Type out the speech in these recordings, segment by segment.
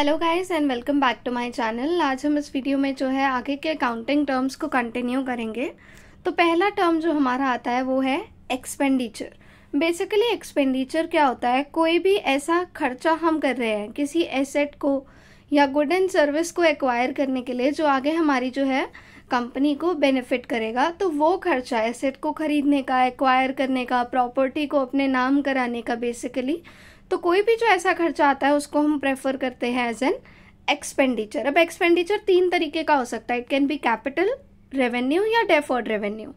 hello guys and welcome back to my channel आज हम इस वीडियो में जो है आगे के अकाउंटिंग टर्म्स को कंटिन्यू करेंगे तो पहला टर्म जो हमारा आता है वो है एक्सपेंडिचर बेसिकली एक्सपेंडिचर क्या होता है कोई भी ऐसा खर्चा हम कर रहे हैं किसी एसेट को या गुड एंड सर्विस को एक्वायर करने के लिए जो आगे हमारी जो है कंपनी को बेनिफिट करेगा तो वो खर्चा एसेट को खरीदने का एक्वायर करने का प्रॉपर्टी को अपने नाम कराने का बेसिकली तो कोई भी जो ऐसा खर्चा आता है उसको हम प्रेफर करते हैं एज एन एक्सपेंडिचर अब एक्सपेंडिचर तीन तरीके का हो सकता है it can be capital revenue या डेफर्ड रेवेन्यू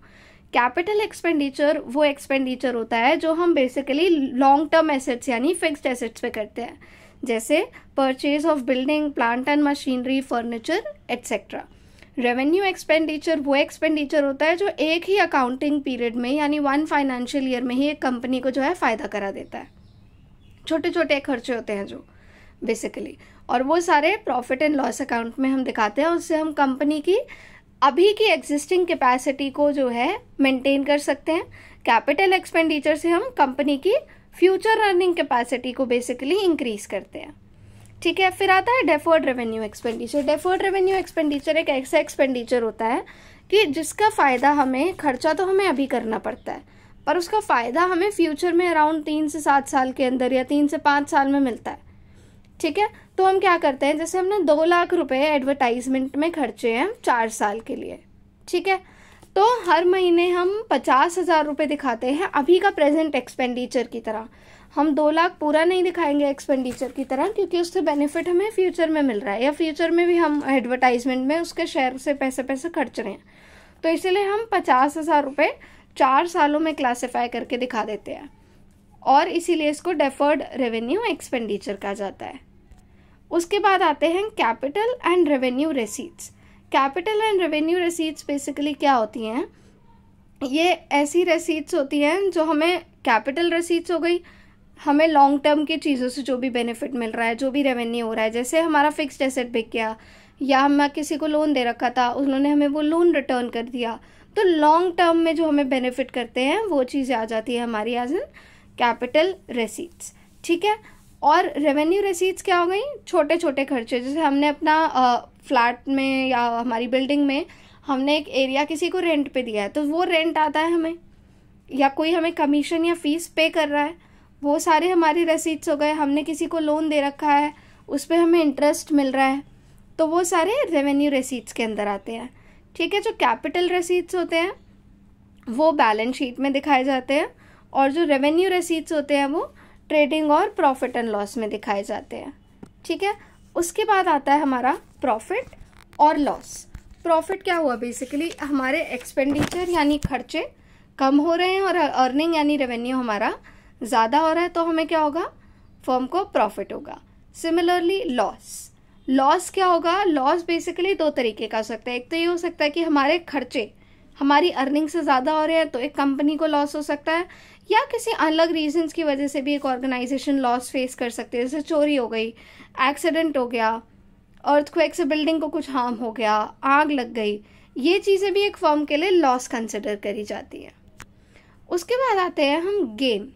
कैपिटल एक्सपेंडिचर वो एक्सपेंडिचर होता है जो हम बेसिकली लॉन्ग टर्म एसेट्स यानी फिक्स्ड एसेट्स पे करते हैं जैसे purchase of building plant and machinery furniture etcetera revenue expenditure वो एक्सपेंडिचर होता है जो एक ही अकाउंटिंग पीरियड में यानी वन फाइनेंशियल ईयर में ही एक कंपनी को जो है फ़ायदा करा देता है छोटे छोटे खर्चे होते हैं जो बेसिकली और वो सारे प्रॉफिट एंड लॉस अकाउंट में हम दिखाते हैं उससे हम कंपनी की अभी की एग्जिस्टिंग कैपेसिटी को जो है मेंटेन कर सकते हैं कैपिटल एक्सपेंडिचर से हम कंपनी की फ्यूचर अर्निंग कैपेसिटी को बेसिकली इंक्रीज करते हैं ठीक है फिर आता है deferred revenue expenditure deferred revenue expenditure एक ऐसा एक्सपेंडिचर होता है कि जिसका फ़ायदा हमें खर्चा तो हमें अभी करना पड़ता है पर उसका फ़ायदा हमें फ्यूचर में अराउंड तीन से सात साल के अंदर या तीन से पाँच साल में मिलता है ठीक है तो हम क्या करते हैं जैसे हमने दो लाख रुपए एडवर्टाइजमेंट में खर्चे हैं चार साल के लिए ठीक है तो हर महीने हम पचास हज़ार रुपये दिखाते हैं अभी का प्रेजेंट एक्सपेंडिचर की तरह हम दो लाख पूरा नहीं दिखाएंगे एक्सपेंडिचर की तरह क्योंकि उससे बेनिफिट हमें फ्यूचर में मिल रहा है या फ्यूचर में भी हम एडवर्टाइजमेंट में उसके शेयर से पैसे पैसे खर्च रहे हैं तो इसीलिए हम पचास हज़ार रुपये चार सालों में क्लासीफाई करके दिखा देते हैं और इसीलिए इसको डेफर्ड रेवेन्यू एक्सपेंडिचर कहा जाता है उसके बाद आते हैं capital and revenue receipts capital and revenue receipts basically क्या होती हैं ये ऐसी रिसीट्स होती हैं जो हमें कैपिटल रिसीट्स हो गई हमें लॉन्ग टर्म की चीज़ों से जो भी बेनिफिट मिल रहा है जो भी रेवेन्यू हो रहा है जैसे हमारा फिक्स्ड एसेट बिक गया या हमें किसी को लोन दे रखा था उन्होंने हमें वो लोन रिटर्न कर दिया तो लॉन्ग टर्म में जो हमें बेनिफिट करते हैं वो चीज़ें आ जाती है हमारी एज इन कैपिटल रेसीट्स ठीक है और रेवेन्यू रेसीट्स क्या हो गई छोटे छोटे खर्चे जैसे हमने अपना फ्लैट में या हमारी बिल्डिंग में हमने एक एरिया किसी को रेंट पे दिया है तो वो रेंट आता है हमें या कोई हमें कमीशन या फीस पे कर रहा है वो सारे हमारे रसीट्स हो गए हमने किसी को लोन दे रखा है उस पर हमें इंटरेस्ट मिल रहा है तो वो सारे रेवेन्यू रेसीट्स के अंदर आते हैं ठीक है जो कैपिटल रसीट्स होते हैं वो बैलेंस शीट में दिखाए जाते हैं और जो रेवेन्यू रसीट्स होते हैं वो ट्रेडिंग और प्रॉफिट एंड लॉस में दिखाए जाते हैं ठीक है उसके बाद आता है हमारा प्रॉफिट और लॉस प्रॉफिट क्या हुआ बेसिकली हमारे एक्सपेंडिचर यानी खर्चे कम हो रहे हैं और अर्निंग यानी रेवेन्यू हमारा ज़्यादा हो रहा है तो हमें क्या होगा फॉर्म को प्रॉफिट होगा सिमिलरली लॉस लॉस क्या होगा लॉस बेसिकली दो तरीके का हो सकता है एक तो ये हो सकता है कि हमारे खर्चे हमारी अर्निंग से ज़्यादा हो रहे हैं तो एक कंपनी को लॉस हो सकता है या किसी अलग रीजंस की वजह से भी एक ऑर्गेनाइजेशन लॉस फेस कर सकती है जैसे चोरी हो गई एक्सीडेंट हो गया अर्थक्वेक से बिल्डिंग को कुछ हार्म हो गया आग लग गई ये चीज़ें भी एक फॉर्म के लिए लॉस कंसिडर करी जाती है उसके बाद आते हैं हम गेन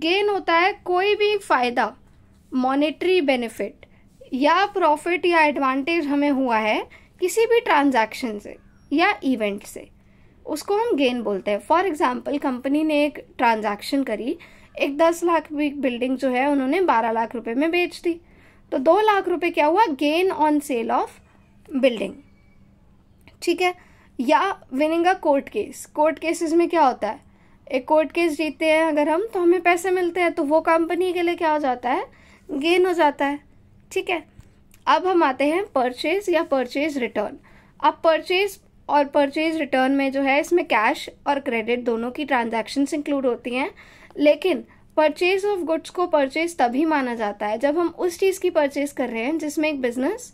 गेन होता है कोई भी फ़ायदा मॉनेटरी बेनिफिट या प्रॉफिट या एडवांटेज हमें हुआ है किसी भी ट्रांजैक्शन से या इवेंट से उसको हम गेन बोलते हैं फॉर एग्जांपल कंपनी ने एक ट्रांजैक्शन करी एक दस लाख की बिल्डिंग जो है उन्होंने बारह लाख रुपए में बेच दी तो दो लाख रुपए क्या हुआ gain on sale of building ठीक है या winning a court case court cases में क्या होता है एक कोर्ट केस जीतते हैं अगर हम तो हमें पैसे मिलते हैं तो वो कंपनी के लिए क्या हो जाता है गेन हो जाता है ठीक है अब हम आते हैं परचेज या परचेज रिटर्न अब परचेज और परचेज रिटर्न में जो है इसमें कैश और क्रेडिट दोनों की ट्रांजेक्शन्स इंक्लूड होती हैं लेकिन परचेज ऑफ गुड्स को परचेज तभी माना जाता है जब हम उस चीज़ की परचेज कर रहे हैं जिसमें एक बिजनेस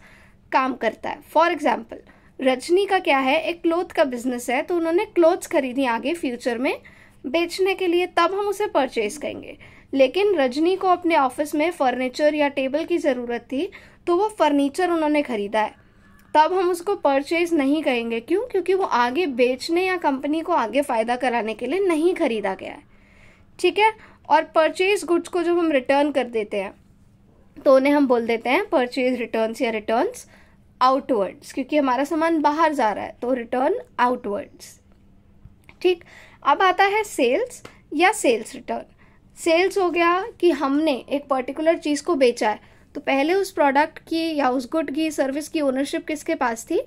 काम करता है फॉर एग्जाम्पल रजनी का क्या है एक क्लोथ का बिजनेस है तो उन्होंने क्लोथ्स खरीदी आगे फ्यूचर में बेचने के लिए तब हम उसे परचेज करेंगे लेकिन रजनी को अपने ऑफिस में फर्नीचर या टेबल की ज़रूरत थी तो वो फर्नीचर उन्होंने खरीदा है तब हम उसको परचेज नहीं करेंगे क्यों क्योंकि वो आगे बेचने या कंपनी को आगे फ़ायदा कराने के लिए नहीं खरीदा गया है ठीक है और परचेज गुड्स को जब हम रिटर्न कर देते हैं तो उन्हें हम बोल देते हैं परचेज रिटर्न्स या रिटर्न्स आउटवर्ड्स क्योंकि हमारा सामान बाहर जा रहा है तो रिटर्न आउटवर्ड्स ठीक अब आता है सेल्स या सेल्स रिटर्न सेल्स हो गया कि हमने एक पर्टिकुलर चीज़ को बेचा है तो पहले उस प्रोडक्ट की या उस गुड की सर्विस की ओनरशिप किसके पास थी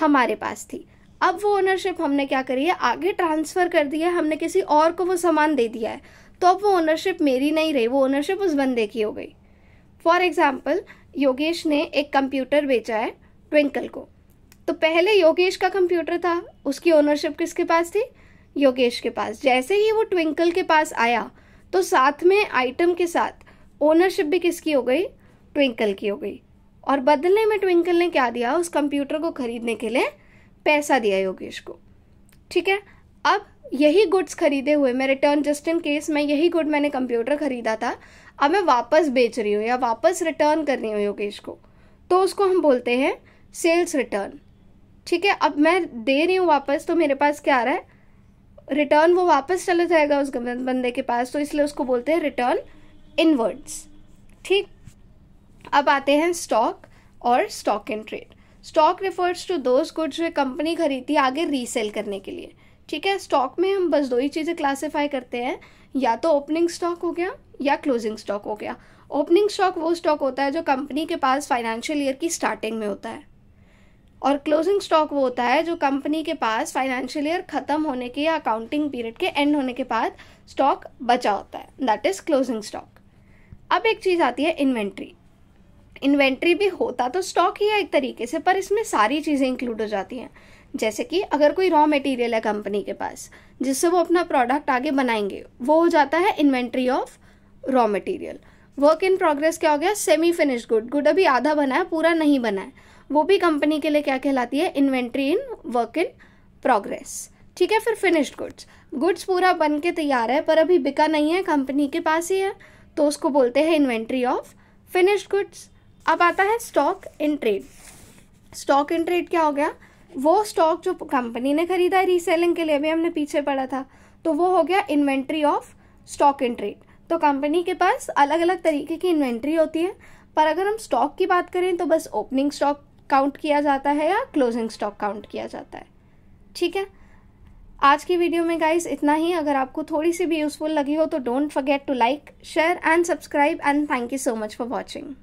हमारे पास थी अब वो ओनरशिप हमने क्या करी है आगे ट्रांसफ़र कर दिया है हमने किसी और को वो सामान दे दिया है तो अब वो ओनरशिप मेरी नहीं रही वो ओनरशिप उस बंदे की हो गई फॉर एग्ज़ाम्पल योगेश ने एक कंप्यूटर बेचा है ट्विंकल को तो पहले योगेश का कंप्यूटर था उसकी ओनरशिप किसके पास थी योगेश के पास जैसे ही वो ट्विंकल के पास आया तो साथ में आइटम के साथ ओनरशिप भी किसकी हो गई ट्विंकल की हो गई और बदलने में ट्विंकल ने क्या दिया उस कंप्यूटर को खरीदने के लिए पैसा दिया योगेश को ठीक है अब यही गुड्स खरीदे हुए मैं रिटर्न जस्ट इन केस मैं यही गुड मैंने कंप्यूटर खरीदा था अब मैं वापस बेच रही हूँ या वापस रिटर्न कर रही हूँ योगेश को तो उसको हम बोलते हैं सेल्स रिटर्न ठीक है अब मैं दे रही हूँ वापस तो मेरे पास क्या आ रहा है रिटर्न वो वापस चला जाएगा उस बंदे के पास तो इसलिए उसको बोलते हैं रिटर्न इनवर्ड्स ठीक अब आते हैं स्टॉक और stock and trade stock refers to those goods जो कंपनी खरीदती आगे रीसेल करने के लिए ठीक है स्टॉक में हम बस दो ही चीज़ें क्लासीफाई करते हैं या तो ओपनिंग स्टॉक हो गया या क्लोजिंग स्टॉक हो गया ओपनिंग स्टॉक वो स्टॉक होता है जो कंपनी के पास फाइनेंशियल ईयर की स्टार्टिंग में होता है और क्लोजिंग स्टॉक वो होता है जो कंपनी के पास फाइनेंशियल ईयर ख़त्म होने के या अकाउंटिंग पीरियड के एंड होने के बाद स्टॉक बचा होता है दैट इज़ क्लोजिंग स्टॉक अब एक चीज़ आती है इन्वेंट्री इन्वेंट्री भी होता तो स्टॉक ही है एक तरीके से पर इसमें सारी चीज़ें इंक्लूड हो जाती हैं जैसे कि अगर कोई रॉ मटेरियल है कंपनी के पास जिससे वो अपना प्रोडक्ट आगे बनाएंगे वो हो जाता है inventory of raw material work in progress क्या हो गया सेमी फिनिश गुड गुड अभी आधा बना है पूरा नहीं बना है वो भी कंपनी के लिए क्या कहलाती है inventory in work in progress ठीक है फिर फिनिश्ड गुड्स गुड्स पूरा बन के तैयार है पर अभी बिका नहीं है कंपनी के पास ही है तो उसको बोलते हैं इन्वेंट्री ऑफ फिनिश्ड गुड्स अब आता है stock in trade stock in trade क्या हो गया वो स्टॉक जो कंपनी ने खरीदा है रीसेलिंग के लिए भी हमने पीछे पड़ा था तो वो हो गया inventory of stock in trade तो कंपनी के पास अलग अलग तरीके की इन्वेंट्री होती है पर अगर हम स्टॉक की बात करें तो बस ओपनिंग स्टॉक काउंट किया जाता है या क्लोजिंग स्टॉक काउंट किया जाता है ठीक है आज की वीडियो में गाइस इतना ही अगर आपको थोड़ी सी भी यूज़फुल लगी हो तो don't forget to like share and subscribe and thank you so much for watching